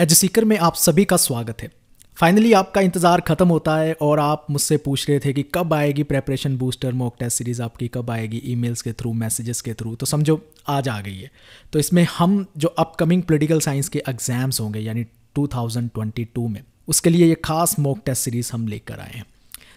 as Sikar में आप सभी का स्वागत है फाइनली आपका इंतज़ार ख़त्म होता है और आप मुझसे पूछ रहे थे कि कब आएगी preparation booster mock test series आपकी कब आएगी ईमेल्स के थ्रू मैसेजेस के थ्रू तो समझो आज आ गई है तो इसमें हम जो अपकमिंग पोलिटिकल साइंस के एग्ज़ाम्स होंगे यानी 2022 में उसके लिए ये खास मॉक टेस्ट सीरीज़ हम लेकर आए हैं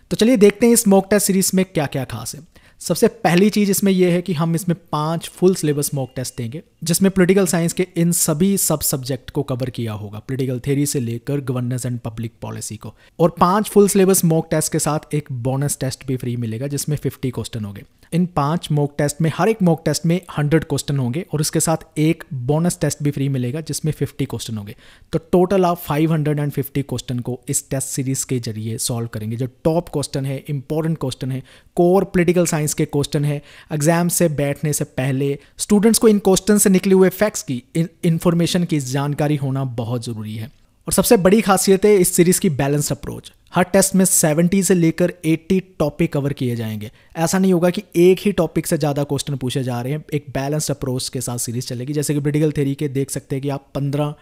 तो चलिए देखते हैं इस मॉक टेस्ट सीरीज़ में क्या क्या खास है सबसे पहली चीज़ इसमें यह है कि हम इसमें पांच फुल सिलेबस मॉक टेस्ट देंगे जिसमें पॉलिटिकल साइंस के इन सभी सब सब्जेक्ट को कवर किया होगा पॉलिटिकल थ्योरी से लेकर गवर्नेंस एंड पब्लिक पॉलिसी को और पांच फुल सिलेबस मॉक टेस्ट के साथ एक बोनस टेस्ट भी फ्री मिलेगा जिसमें फिफ्टी क्वेश्चन होंगे इन पांच मॉक टेस्ट में हर एक मॉक टेस्ट में हंड्रेड क्वेश्चन होंगे और उसके साथ एक बोनस टेस्ट भी फ्री मिलेगा जिसमें फिफ्टी क्वेश्चन होंगे तो टोटल आप five hundred and fifty question को इस टेस्ट सीरीज के जरिए सॉल्व करेंगे जो टॉप क्वेश्चन है इंपॉर्टेंट क्वेश्चन है कोर पोलिटिकल साइंस के क्वेश्चन है एग्जाम से बैठने से पहले स्टूडेंट्स को इन क्वेश्चन से निकले हुए फैक्ट्स की इन्फॉर्मेशन की जानकारी होना बहुत ज़रूरी है और सबसे बड़ी खासियत है इस सीरीज़ की बैलेंस्ड अप्रोच हर टेस्ट में 70 से लेकर 80 टॉपिक कवर किए जाएंगे ऐसा नहीं होगा कि एक ही टॉपिक से ज़्यादा क्वेश्चन पूछे जा रहे हैं एक बैलेंस्ड अप्रोच के साथ सीरीज़ चलेगी जैसे कि पोलिटिकल थेरी के देख सकते हैं कि आप 15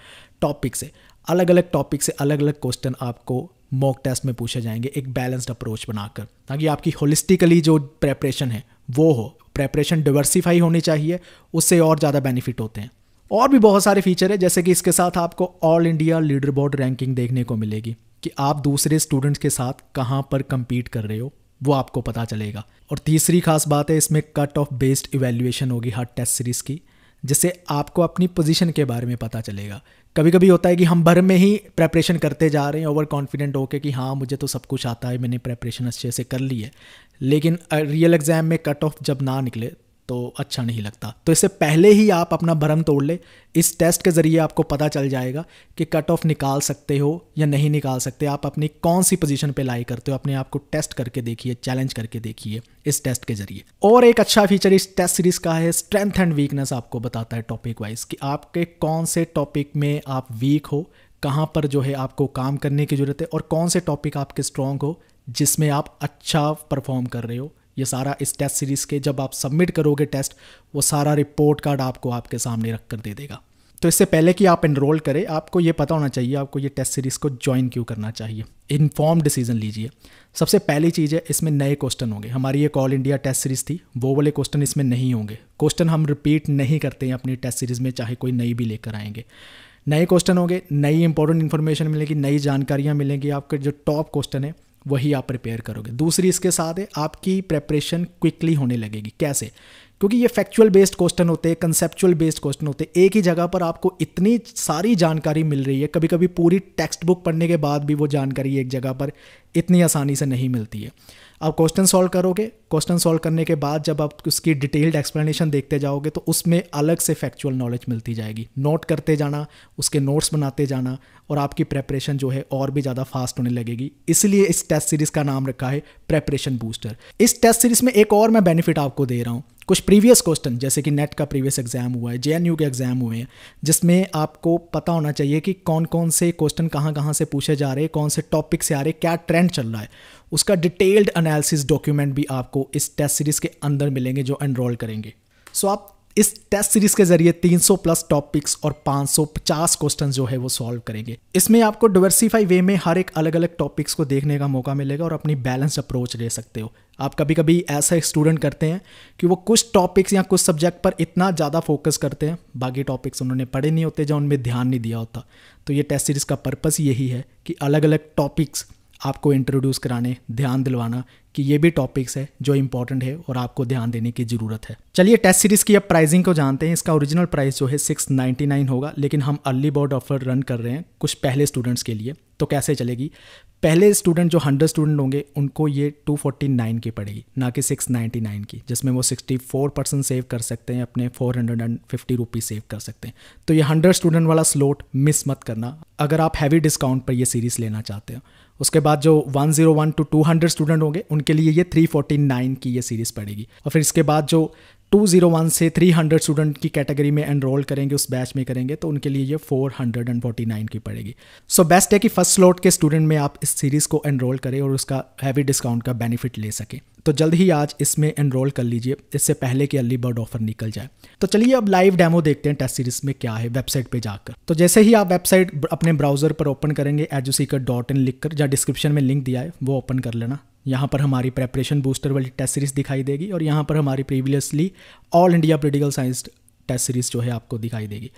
टॉपिक से अलग अलग टॉपिक से अलग अलग क्वेश्चन आपको मॉक टेस्ट में पूछे जाएंगे एक बैलेंस्ड अप्रोच बनाकर ताकि आपकी होलिस्टिकली जो प्रेपरेशन है वो हो प्रेपरेशन डिवर्सीफाई होनी चाहिए उससे और ज़्यादा बेनिफिट होते हैं और भी बहुत सारे फीचर है जैसे कि इसके साथ आपको all India leader board ranking देखने को मिलेगी कि आप दूसरे स्टूडेंट्स के साथ कहाँ पर कंपीट कर रहे हो वो आपको पता चलेगा और तीसरी खास बात है इसमें कट ऑफ बेस्ड इवेल्युएशन होगी हर टेस्ट सीरीज़ की जिससे आपको अपनी पोजीशन के बारे में पता चलेगा कभी कभी होता है कि हम भर में ही प्रेपरेशन करते जा रहे हैं ओवर कॉन्फिडेंट होकर कि हाँ मुझे तो सब कुछ आता है मैंने प्रेपरेशन अच्छे से कर ली है लेकिन रियल एग्ज़ाम में कट ऑफ जब ना निकले तो अच्छा नहीं लगता तो इससे पहले ही आप अपना भरम तोड़ ले इस टेस्ट के ज़रिए आपको पता चल जाएगा कि कट ऑफ निकाल सकते हो या नहीं निकाल सकते आप अपनी कौन सी पोजीशन पे लाई करते हो अपने आप को टेस्ट करके देखिए चैलेंज करके देखिए इस टेस्ट के ज़रिए और एक अच्छा फीचर इस टेस्ट सीरीज़ का है स्ट्रेंथ एंड वीकनेस आपको बताता है टॉपिक वाइज कि आपके कौन से टॉपिक में आप वीक हो कहाँ पर जो है आपको काम करने की ज़रूरत है और कौन से टॉपिक आपके स्ट्रॉन्ग हो जिसमें आप अच्छा परफॉर्म कर रहे हो ये सारा इस टेस्ट सीरीज़ के जब आप सबमिट करोगे टेस्ट वो सारा रिपोर्ट कार्ड आपको आपके सामने रख कर दे देगा तो इससे पहले कि आप इनरोल करें आपको ये पता होना चाहिए आपको ये टेस्ट सीरीज़ को ज्वाइन क्यों करना चाहिए इन्फॉर्म डिसीजन लीजिए सबसे पहली चीज़ है इसमें नए क्वेश्चन होंगे हमारी एक ऑल इंडिया टेस्ट सीरीज़ थी वो वाले क्वेश्चन इसमें नहीं होंगे क्वेश्चन हम रिपीट नहीं करते हैं अपनी टेस्ट सीरीज़ में चाहे कोई नई भी लेकर आएंगे नए क्वेश्चन होंगे नई इंपॉर्टेंट इन्फॉर्मेशन मिलेगी नई जानकारियाँ मिलेंगी आपके जो टॉप क्वेश्चन है वही आप प्रिपेयर करोगे दूसरी इसके साथ है आपकी प्रेपरेशन क्विकली होने लगेगी कैसे क्योंकि ये फैक्चुअल बेस्ड क्वेश्चन होते हैं कंसेप्चुअल बेस्ड क्वेश्चन होते हैं एक ही जगह पर आपको इतनी सारी जानकारी मिल रही है कभी कभी पूरी टेक्स्ट बुक पढ़ने के बाद भी वो जानकारी एक जगह पर इतनी आसानी से नहीं मिलती है आप क्वेश्चन सॉल्व करोगे क्वेश्चन सॉल्व करने के बाद जब आप उसकी डिटेल्ड एक्सप्लेनेशन देखते जाओगे तो उसमें अलग से फैक्चुअल नॉलेज मिलती जाएगी नोट करते जाना उसके नोट्स बनाते जाना और आपकी प्रेपरेशन जो है और भी ज़्यादा फास्ट होने लगेगी इसलिए इस टेस्ट सीरीज़ का नाम रखा है प्रेपरेशन बूस्टर इस टेस्ट सीरीज़ में एक और मैं बेनिफिट आपको दे रहा हूँ कुछ प्रीवियस क्वेश्चन जैसे कि नेट का प्रीवियस एग्जाम हुआ है जे के एग्जाम हुए हैं जिसमें आपको पता होना चाहिए कि कौन कौन से क्वेश्चन कहाँ कहाँ से पूछे जा रहे हैं कौन से टॉपिक से आ रहे हैं क्या ट्रेंड चल रहा है उसका डिटेल्ड एनालिसिस डॉक्यूमेंट भी आपको इस टेस्ट सीरीज़ के अंदर मिलेंगे जो एनरोल करेंगे सो आप इस टेस्ट सीरीज के जरिए 300 प्लस टॉपिक्स और 550 क्वेश्चन जो है वो सॉल्व करेंगे इसमें आपको डिवर्सिफाई वे में हर एक अलग अलग टॉपिक्स को देखने का मौका मिलेगा और अपनी बैलेंस अप्रोच ले सकते हो आप कभी कभी ऐसा स्टूडेंट करते हैं कि वो कुछ टॉपिक्स या कुछ सब्जेक्ट पर इतना ज़्यादा फोकस करते हैं बाकी टॉपिक्स उन्होंने पढ़े नहीं होते जो उनमें ध्यान नहीं दिया होता तो ये टेस्ट सीरीज़ का पर्पज़ यही है कि अलग अलग टॉपिक्स आपको इंट्रोड्यूस कराने ध्यान दिलवाना कि ये भी टॉपिक्स है जो इंपॉर्टेंट है और आपको ध्यान देने की ज़रूरत है चलिए टेस्ट सीरीज़ की अब प्राइसिंग को जानते हैं इसका ओरिजिनल प्राइस जो है सिक्स नाइन्टी नाइन होगा लेकिन हम अर्ली बोर्ड ऑफर रन कर रहे हैं कुछ पहले स्टूडेंट्स के लिए तो कैसे चलेगी पहले स्टूडेंट जो हंड्रेड स्टूडेंट होंगे उनको ये टू फोर्टी नाइन की पड़ेगी ना कि सिक्स नाइन्टी नाइन की जिसमें वो सिक्सटी फोर परसेंट सेव कर सकते हैं अपने four hundred and fifty rupees save कर सकते हैं तो ये हंड्रेड स्टूडेंट वाला स्लोट मिस मत करना अगर आप हैवी डिस्काउंट पर यह सीरीज़ लेना चाहते हो उसके बाद जो 101 टू 200 स्टूडेंट होंगे उनके लिए ये 349 की ये सीरीज़ पड़ेगी और फिर इसके बाद जो 201 से 300 स्टूडेंट की कैटेगरी में एनरोल करेंगे उस बैच में करेंगे तो उनके लिए ये 449 की पड़ेगी सो so बेस्ट है कि फर्स्ट स्लॉट के स्टूडेंट में आप इस सीरीज़ को एनरोल करें और उसका हैवी डिस्काउंट का बेनिफिट ले सकें तो जल्द ही आज इसमें एनरोल कर लीजिए इससे पहले कि अर्ली बर्ड ऑफर निकल जाए तो चलिए अब लाइव डेमो देखते हैं टेस्ट सीरीज में क्या है वेबसाइट पे जाकर तो जैसे ही आप वेबसाइट अपने ब्राउजर पर ओपन करेंगे एजुसीकर डॉट इन लिख कर जहाँ डिस्क्रिप्शन में लिंक दिया है वो ओपन कर लेना यहाँ पर हमारी प्रेपरेशन बूस्टर वाली टेस्ट सीरीज़ दिखाई देगी और यहाँ पर हमारी previously all India political science test series जो है आपको दिखाई देगी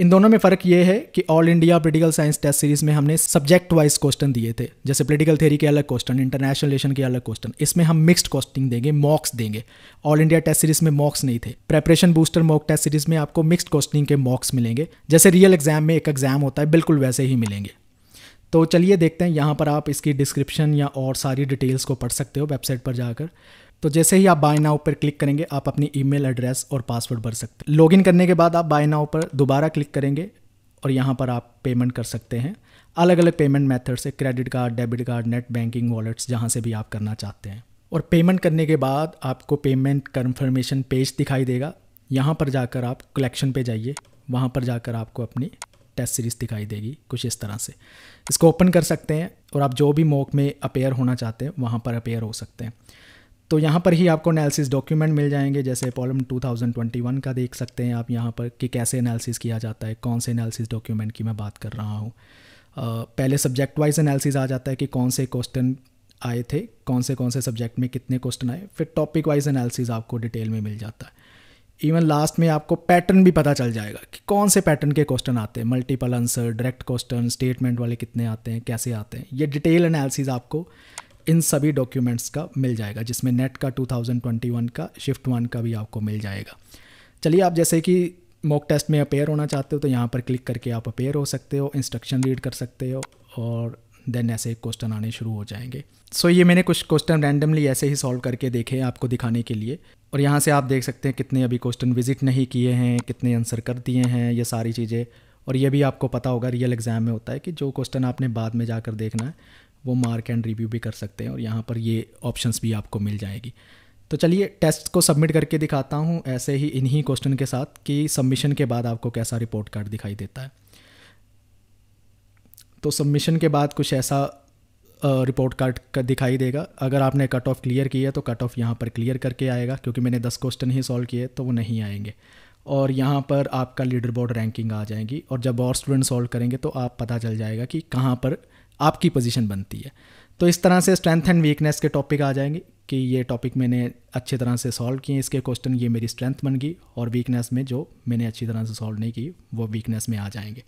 इन दोनों में फ़र्क ये है कि all India political science test series में हमने सब्जेक्ट वाइज क्वेश्चन दिए थे जैसे पोलिटिकल थेरी के अलग क्वेश्चन इंटरनेशनल रिलेशन के अलग क्वेश्चन इसमें हम मिक्सड क्वेश्चनिंग देंगे मॉक्स देंगे ऑल इंडिया टेस्ट सीरीज़ में मॉक्स नहीं थे preparation booster mock test series में आपको मिक्सड क्वेश्चनिंग के मॉक्स मिलेंगे जैसे रियल एग्जाम में एक एग्जाम होता है बिल्कुल वैसे ही मिलेंगे तो चलिए देखते हैं यहाँ पर आप इसकी डिस्क्रिप्शन या और सारी डिटेल्स को पढ़ सकते हो वेबसाइट पर जाकर तो जैसे ही आप बाय नाउ पर क्लिक करेंगे आप अपनी ईमेल एड्रेस और पासवर्ड भर सकते हैं लॉगिन करने के बाद आप बाय नाउ पर दोबारा क्लिक करेंगे और यहाँ पर आप पेमेंट कर सकते हैं अलग अलग पेमेंट मेथड से credit card debit card net banking wallets जहाँ से भी आप करना चाहते हैं और पेमेंट करने के बाद आपको पेमेंट कन्फर्मेशन पेज दिखाई देगा यहाँ पर जाकर आप कलेक्शन पे जाइए वहाँ पर जाकर आपको अपनी टेस्ट सीरीज़ दिखाई देगी कुछ इस तरह से इसको ओपन कर सकते हैं और आप जो भी मॉक में अपेयर होना चाहते हैं वहाँ पर अपेयर हो सकते हैं तो यहाँ पर ही आपको एनालिसिस डॉक्यूमेंट मिल जाएंगे जैसे पॉलम 2021 का देख सकते हैं आप यहाँ पर कि कैसे एनालिसिस किया जाता है कौन से एनालिसिस डॉक्यूमेंट की मैं बात कर रहा हूँ पहले सब्जेक्ट वाइज एनालिसिस आ जाता है कि कौन से क्वेश्चन आए थे कौन से कौन से सब्जेक्ट में कितने क्वेश्चन आए फिर टॉपिक वाइज एनालिसिस आपको डिटेल में मिल जाता है इवन लास्ट में आपको पैटर्न भी पता चल जाएगा कि कौन से पैटर्न के क्वेश्चन आते हैं multiple answer direct question statement वाले कितने आते हैं कैसे आते हैं ये डिटेल एनालिसिस आपको इन सभी डॉक्यूमेंट्स का मिल जाएगा जिसमें नेट का 2021 का शिफ्ट वन का भी आपको मिल जाएगा चलिए आप जैसे कि मॉक टेस्ट में अपेयर होना चाहते हो तो यहाँ पर क्लिक करके आप अपेयर हो सकते हो इंस्ट्रक्शन रीड कर सकते हो और देन ऐसे क्वेश्चन आने शुरू हो जाएंगे सो so, ये मैंने कुछ क्वेश्चन रैंडमली ऐसे ही सॉल्व करके देखे आपको दिखाने के लिए और यहाँ से आप देख सकते हैं कितने अभी क्वेश्चन विजिट नहीं किए हैं कितने आंसर कर दिए हैं ये सारी चीज़ें और ये भी आपको पता होगा रियल एग्ज़ाम में होता है कि जो क्वेश्चन आपने बाद में जाकर देखना है वो मार्क एंड रिव्यू भी कर सकते हैं और यहाँ पर ये ऑप्शंस भी आपको मिल जाएगी तो चलिए टेस्ट को सबमिट करके दिखाता हूँ ऐसे ही इन्हीं क्वेश्चन के साथ कि सबमिशन के बाद आपको कैसा रिपोर्ट कार्ड दिखाई देता है तो सबमिशन के बाद कुछ ऐसा रिपोर्ट कार्ड का दिखाई देगा अगर आपने कट ऑफ क्लियर किया तो कट ऑफ यहाँ पर क्लियर करके आएगा क्योंकि मैंने दस क्वेश्चन ही सॉल्व किए तो वो नहीं आएंगे और यहाँ पर आपका लीडर बोर्ड रैंकिंग आ जाएगी और जब और स्टूडेंट सॉल्व करेंगे तो आप पता चल जाएगा कि कहाँ पर आपकी पोजीशन बनती है तो इस तरह से स्ट्रेंथ एंड वीकनेस के टॉपिक आ जाएंगे कि ये टॉपिक मैंने अच्छी तरह से सॉल्व किए इसके क्वेश्चन ये मेरी स्ट्रेंथ बन गई और वीकनेस में जो मैंने अच्छी तरह से सॉल्व नहीं की वो वीकनेस में आ जाएंगे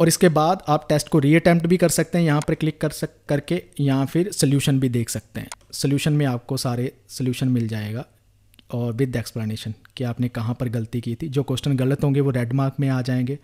और इसके बाद आप टेस्ट को रीअटैम्प्ट भी कर सकते हैं यहाँ पर क्लिक कर सक करके यहाँ फिर सोल्यूशन भी देख सकते हैं सोल्यूशन में आपको सारे सोल्यूशन मिल जाएगा और विद एक्सप्लेनेशन कि आपने कहाँ पर गलती की थी जो क्वेश्चन गलत होंगे वो रेड मार्क में आ जाएंगे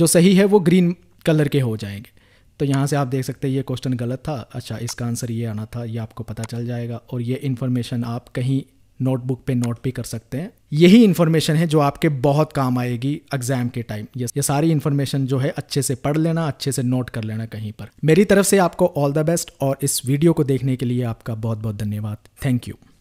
जो सही है वो ग्रीन कलर के हो जाएंगे तो यहाँ से आप देख सकते हैं ये क्वेश्चन गलत था अच्छा इसका आंसर ये आना था ये आपको पता चल जाएगा और ये इन्फॉर्मेशन आप कहीं नोटबुक पे नोट भी कर सकते हैं यही इन्फॉर्मेशन है जो आपके बहुत काम आएगी एग्जाम के टाइम ये ये सारी इन्फॉर्मेशन जो है अच्छे से पढ़ लेना अच्छे से नोट कर लेना कहीं पर मेरी तरफ से आपको ऑल द बेस्ट और इस वीडियो को देखने के लिए आपका बहुत बहुत धन्यवाद थैंक यू